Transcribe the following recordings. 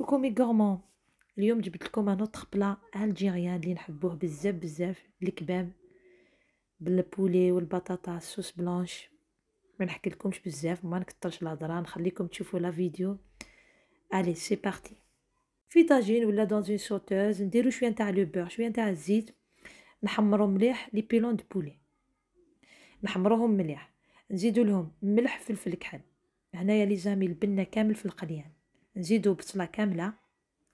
كلكم غورمون اليوم جبت لكم انا طبله الجيريان اللي نحبوه بزاف بزاف الكباب بالبولي والبطاطا الصوص بلانش ما نحكي لكمش بزاف ما نكثرش الهضره نخليكم تشوفوا لا فيديو الي سي بارتي في طاجين ولا دون اون سوتوز نديرو شويه نتاع لو بور شويه نتاع الزيت نحمرو مليح لي بيلون دو بولي نحمروهم مليح نزيدو لهم ملح فلفل كحل هنايا لي زامي البنه كامل في القليان نزيدو بصله كامله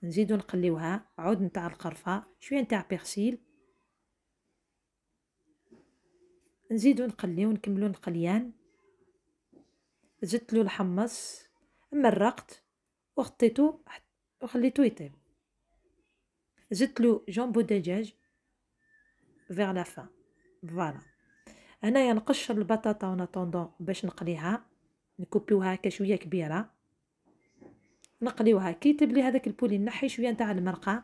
نزيدو نقليوها عود نتاع القرفه شويه نتاع بيرسيل نزيدو نقليو نكملو القليان زدت له الحمص مرقت وخطيته وخليته يطيب زدت له جامبو دجاج فيغ لا فوالا هنايا نقشر البطاطا اون باش نقليها نكوبيوها هكا شويه كبيره نقليوها كي تبلي هذاك البولي نحي شويه نتاع المرقه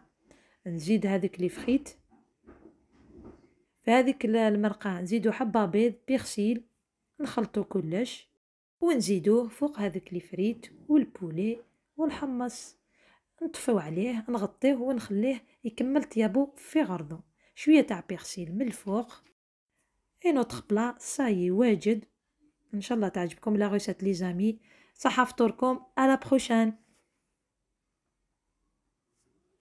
نزيد هذيك لي فخيت في المرقه نزيدو حبه بيض بيغسيل نخلطو كلش ونزيدوه فوق هذيك لي فريت والبولي والحمص نطفيو عليه نغطيه ونخليه يكمل طيابو في غرضو شويه تاع بيغسيل من الفوق اي نوتر بلا ساي واجد ان شاء الله تعجبكم لا ريسيت لي زامي صحه فطوركم على بروشان